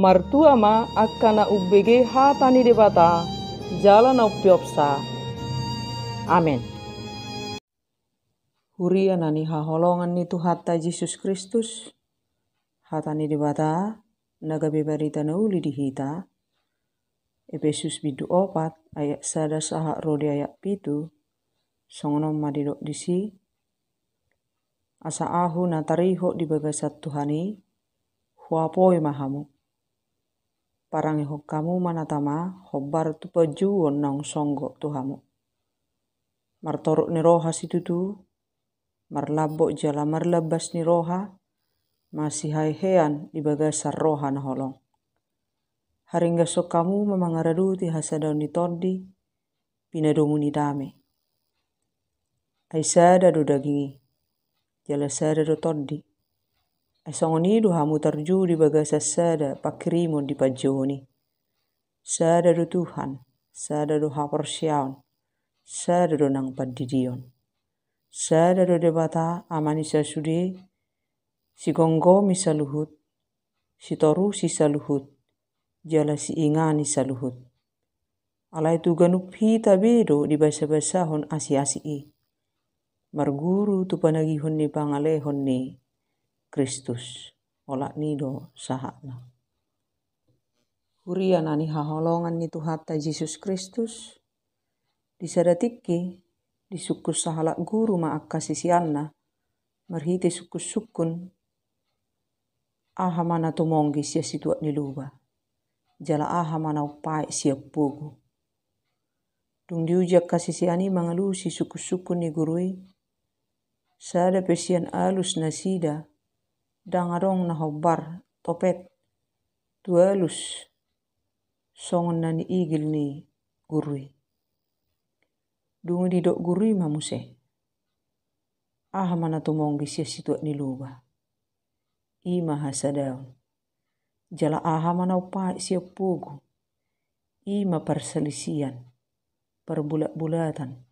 ma akana ubege hatani debata jalan jalana Amin. amen hurianani haholonganni tu hatta yesus kristus hatani debata nagabe baritana ulidi hita Efesus bidu opat ayak sada saha rodi ayak pitu Songonom madidok disi asa ahu natariho di bagasat Tuhani huapoi mahamu kamu mana tama hobar tu peju wonnang songgo tuhamu. Martoruk ni roha mar marlabok jala marlabas ni roha, masih hean di bagasar roha na holong. Haringga sok kamu memangaradu ti hasadaun ni tondi, pinadomu ni dame. Aisa dadu dagingi, jala saya dadu tordi. Sognidu hamutarju di bagasa sada pakrimun di pajoni. Sada do Tuhan, sada do haporsiaon, sada do nang padidion. Sada do debata amanisa sude, si gonggo misaluhut, si toru si saluhut, jala si ingani saluhut. Alai tu ganup hita bedo di basa-basa hon asi-asi i. Marguru tu panagihon ni pangalehon ni Kristus. Ola nido sahakna. Hurian ani haholongan ni hatta Yesus Kristus. Disadatiki disukus sahala guru maak anna. Merhiti sukus sukun. Aha mana monggi sia situat niluba. Jala aha mana upai sia pugu. Dung diujak kasisiani mangalusi suku-suku ni gurui. Sada pesian alus nasida dangarong na hobar topet tuelus songon na ni igil ni gurui. Dungu di dok gurui ma muse. Ah mana tumong gisia situ ni luba. Ima hasadaun. Jala aha mana upai siap pugu. Ima perselisian. Perbulat-bulatan.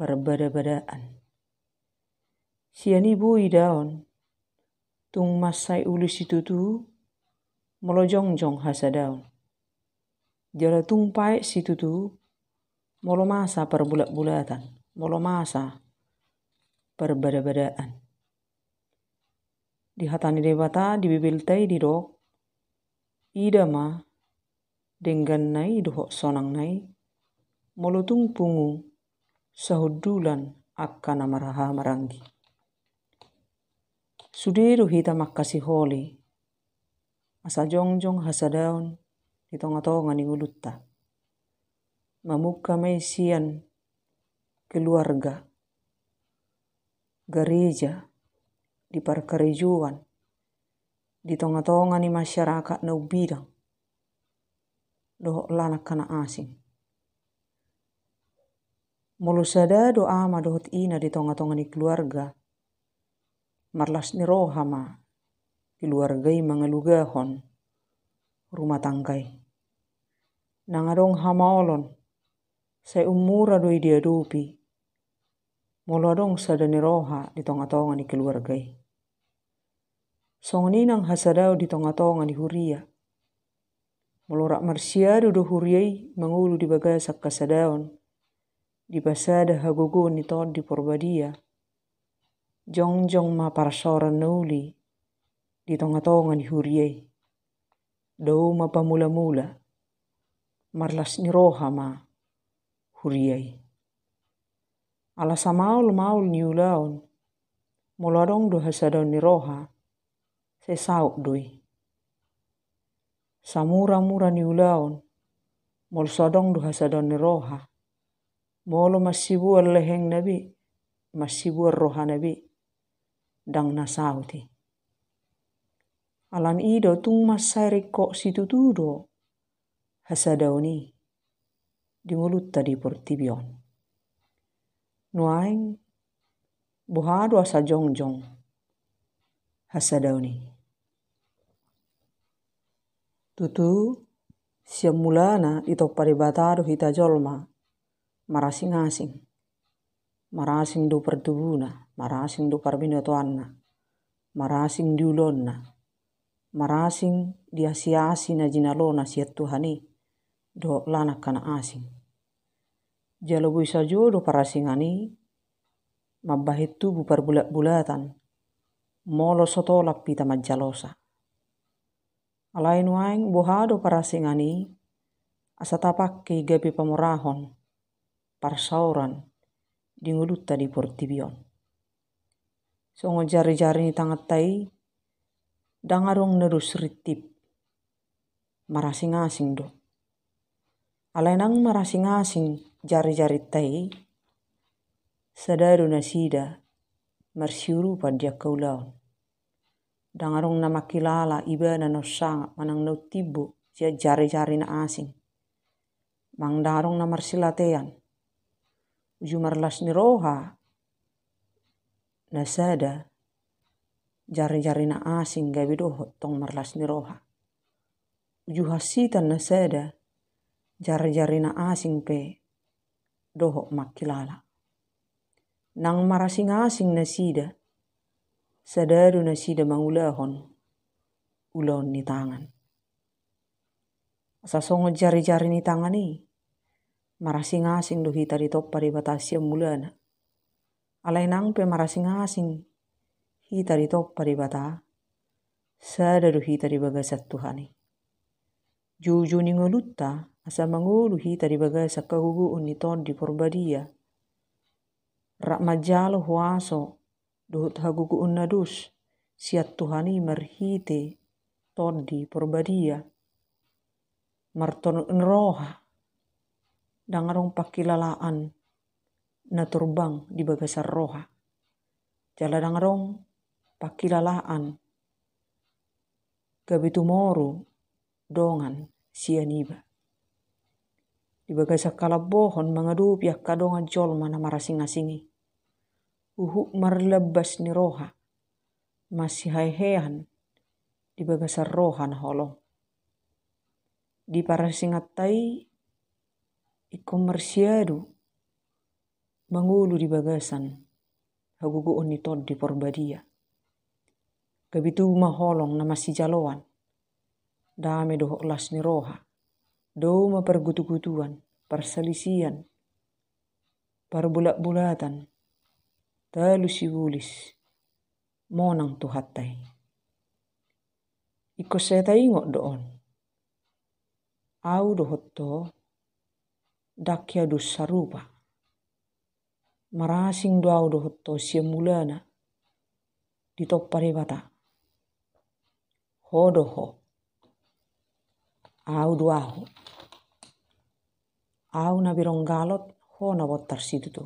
Perbeda-bedaan. Siani bui daun tung masai uli situ tu melojong jong hasadau. Jala tung pae situ tu molo masa perbulat-bulatan, molo masa perbeda-bedaan. Di hatani dewata di bibil tai di dok, ida ma dengan nai dohok sonang nai, molo tung pungu sahudulan akan amarah maranggi. Sudiru hita makkasi holi. Asa jongjong hasa daun di tonga-tonga ni gulutta. Mamuka maisian keluarga. Gereja di parkerejuan. di tonga-tonga ni masyarakat naubira ubidang. Doh lana kana asing. Mulusada doa ma dohot ina di tonga-tonga ni keluarga marlas ni rohama, keluargay mga lugahon, rumatanggay. Nangadong hamaolon, sa umura dia diadupi, mula dong ni roha di tonga-tonga ni keluargay. nang hasadau di tonga-tonga ni huria, Melorak marsia do huriai mengulu di bagasak kasadaon, di pasada hagugun ni ton di porbadia, jongjong ma para sora nuli di tonga-tonga ni huriei. Do ma pamula-mula, marlas ni roha ma huriei. Alasa samaul maul ni ulaun, muladong do hasadon ni roha, se sauk doi. Samura-mura ni ulaon mol sodong do hasadon ni roha, molo masibu leheng nabi, masibu roha nabi dang nasau ti. Alan ido tung masai riko situ tudo ni. di tadi por portibion. Nuaing buhadu asa jongjong ni. Tutu siam mulana itok paribataru hita jolma marasing-asing marasing do pertubuna marasing do anna marasing diulonna, marasing diasiasi na jinalona siat Tuhani do lanak kana asing. bui sajo do parasing parasingani mabbahit tubuh parbulat bulatan molo sotolak pita majalosa. Alain waing bohado asa asatapak ke gabi pamurahon parsauran dingulutta di portibion songo jari-jari ni tai, dangarong nerus ritip marasing-asing do. Alainang marasing-asing jari-jari tai sadaru nasida marsiuru padia kaulaun. Dangarong nama kilala iba na nosanga manang nautibo sia jari-jari na asing. Mang darong na marsilatean. Ujumarlas ni roha Nasada, jari-jari na asing gabi doho tong marlas ni roha. Ujuhasitan na sada jari-jari na asing pe doho makilala. Nang marasing-asing na sida, sadado na sida mangulahon ulon ni tangan. Sasongo jari-jari ni tangan ni, marasing-asing dohita ditoppa di batasia mulana alainang pe marasing-asing hita di to paribata sadaru hita di bagasat Tuhani. Juju ningolutta asa mangolu hita di bagasa kahugu uniton di porbadia. Rak majalo huaso duhut hagugu unnadus siat Tuhani marhite ton di porbadia. Marton nroha dangarong pakilalaan na turbang di bagasar roha. Jaladang rong pakilalaan. Gabi tumoru dongan sianiba. Di kalab kalabohon mengadu pihak kadongan jol mana marasing-asingi. Uhuk marlebas ni roha. Masih hai-hean di roha rohan holong. Di parasingat tai ikomersiadu mangulu di bagasan, hagugu oni tod di porbadia. Gabitu maholong nama si masijaloan, dame dohok las ni roha, do pergutu gutuan perselisian, parbulat-bulatan, talu siwulis, monang tuhatai. Iko seta ingok doon. Au dohot to, dakya dus sarupa marasing doau do hotto siemulana di top bata ho ho au dua aho au na birong galot ho na situ tu,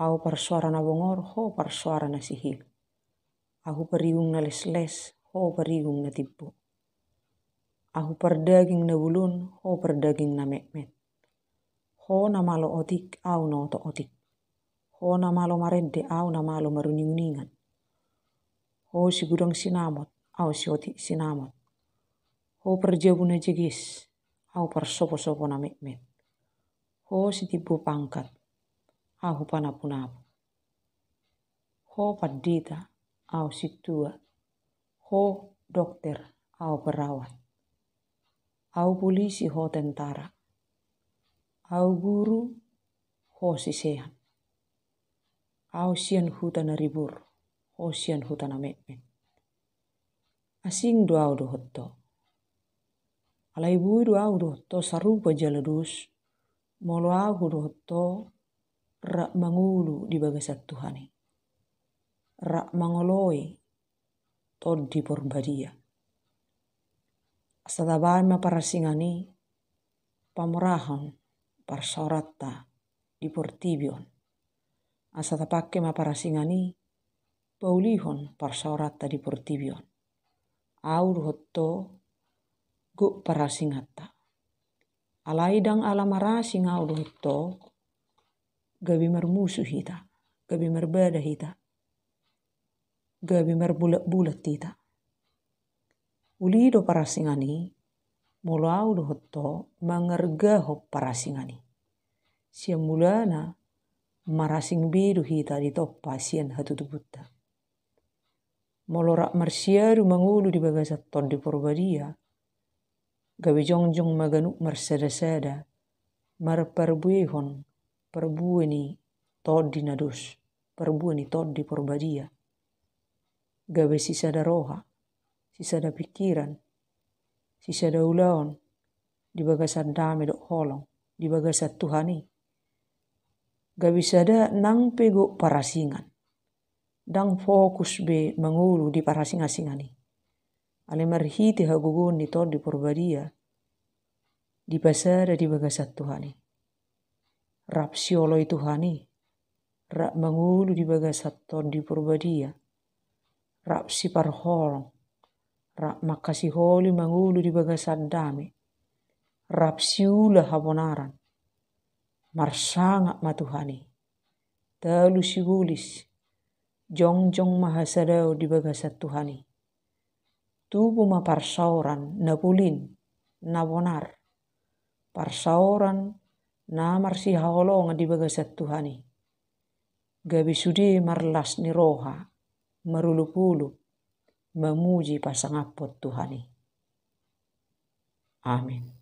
au par suara na bongor ho par suara na sihil au periung na les les ho periung na tipu au par daging na bulun, ho daging na mekmet. Ho na malo otik, au na oto otik ho na malo marende au na malo maruningningan. Ho si gudang sinamot au si oti sinamot. Ho perjabu na jegis au per sopo sopo na mekmet. Ho si tipu pangkat au panapu-napu. Ho padita au si tua. Ho dokter au perawat. Au polisi ho tentara. Au guru ho si sehat ausian hutan ribur, hutan hutan me'men. Asing dua udah hotto. Alai bui dua udah hotto sarupa jaladus, molo aku udah hotto rak mangulu di bagasat Tuhani. Rak mangoloi tod di porbadia. Asadaban ma para parasingani pamurahan parsorata di portibion asa para parasingani paulihon saurat tadi portibion. Aur hotto gu parasingatta. Alaidang alamara singa ulu hotto gabi mermusu hita, gabi marbeda hita, gabi marbulat-bulat hita. Ulido parasingani mulau hotto mangerga hop parasingani. Siamulana mulana marasing biru hita di toh pasien hatu tubuta. Molorak marsia rumangulu mangulu di bagasat ton di porbadia. Gawe jongjong maganu marsada-sada. Mar perbuehon perbueni tod di nadus. Perbueni tod di porbadia. Gawe sisa da roha. Sisa da pikiran. Sisa da ulaon. Di bagasat dame dok holong. Di bagasat Tuhani gabisada nang pego parasingan. Dang fokus be mengulu di parasinga-singani. Ale marhi te hagugun ni tor di purbadia. Di pasada di bagasat Tuhani. Rap sioloi ni. Rak mengulu di bagasat ton di purbadia. Rap si parholong. Rak makasih holi mengulu di bagasat dami. Rap siulah habonaran marsanga matuhani. Telu sigulis, jongjong mahasadau di bagasat Tuhani. Tubu ma parsauran napulin, nabonar. Parsauran na marsi haolonga di bagasat Tuhani. Gabi sudi marlas ni roha, marulupulup, memuji pasangapot Tuhani. Amin.